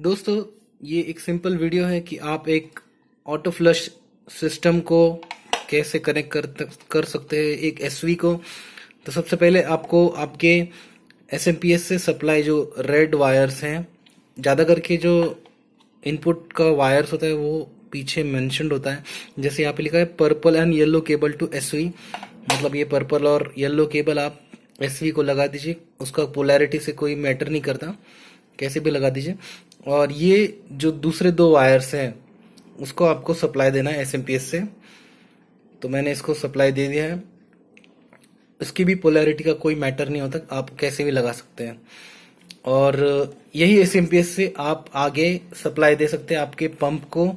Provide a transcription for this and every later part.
दोस्तों ये एक सिंपल वीडियो है कि आप एक ऑटो फ्लश सिस्टम को कैसे कनेक्ट कर कर सकते हैं एक एस को तो सबसे पहले आपको आपके एस से सप्लाई जो रेड वायर्स हैं ज़्यादा करके जो इनपुट का वायर्स होता है वो पीछे मैंशनड होता है जैसे यहाँ पे लिखा है purple and yellow cable two S मतलब ये पर्पल और येलो केबल आप एस को लगा दीजिए उसका पोलैरिटी से कोई मैटर नहीं करता कैसे भी लगा दीजिए और ये जो दूसरे दो वायर्स हैं उसको आपको सप्लाई देना है एस से तो मैंने इसको सप्लाई दे दिया है इसकी भी पोलैरिटी का कोई मैटर नहीं होता आप कैसे भी लगा सकते हैं और यही एस से आप आगे सप्लाई दे सकते हैं आपके पंप को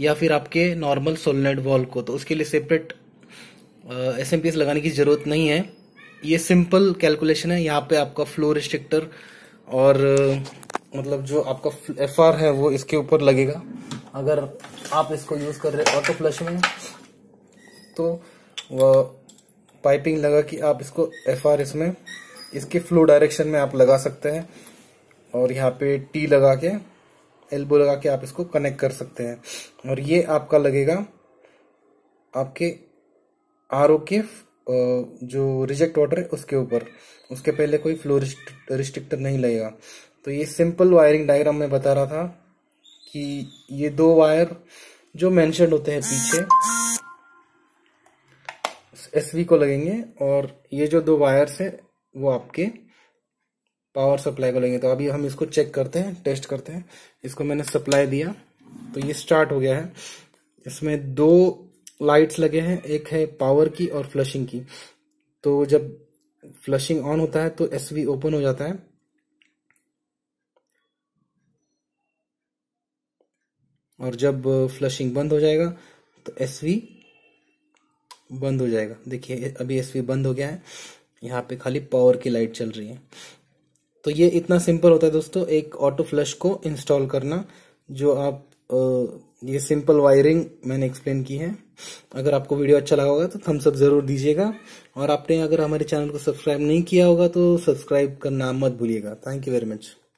या फिर आपके नॉर्मल सोलनेट वॉल को तो उसके लिए सेपरेट एस एम लगाने की ज़रूरत नहीं है ये सिंपल कैलकुलेशन है यहाँ पे आपका फ्लो रिस्ट्रिक्टर और मतलब जो आपका एफ आर है वो इसके ऊपर लगेगा अगर आप इसको यूज़ कर रहे ऑटो फ्लश में तो वह पाइपिंग लगा कि आप इसको एफ आर इसमें इसके फ्लो डायरेक्शन में आप लगा सकते हैं और यहाँ पे टी लगा के एल्बो लगा के आप इसको कनेक्ट कर सकते हैं और ये आपका लगेगा आपके आर ओ के जो रिजेक्ट वाटर है उसके ऊपर उसके पहले कोई फ्लो रिस्ट्रिक्टर नहीं लगेगा तो ये सिंपल वायरिंग डायग्राम में बता रहा था कि ये दो वायर जो मैंशन होते हैं पीछे एस को लगेंगे और ये जो दो वायर्स है वो आपके पावर सप्लाई को लेंगे तो अभी हम इसको चेक करते हैं टेस्ट करते हैं इसको मैंने सप्लाई दिया तो ये स्टार्ट हो गया है इसमें दो लाइट्स लगे हैं एक है पावर की और फ्लशिंग की तो जब फ्लशिंग ऑन होता है तो एस ओपन हो जाता है और जब फ्लशिंग बंद हो जाएगा तो एस बंद हो जाएगा देखिए अभी एस बंद हो गया है यहाँ पे खाली पावर की लाइट चल रही है तो ये इतना सिंपल होता है दोस्तों एक ऑटो फ्लश को इंस्टॉल करना जो आप ये सिंपल वायरिंग मैंने एक्सप्लेन की है अगर आपको वीडियो अच्छा लगा होगा तो थम्स अप जरूर दीजिएगा और आपने अगर हमारे चैनल को सब्सक्राइब नहीं किया होगा तो सब्सक्राइब करना मत भूलिएगा थैंक यू वेरी मच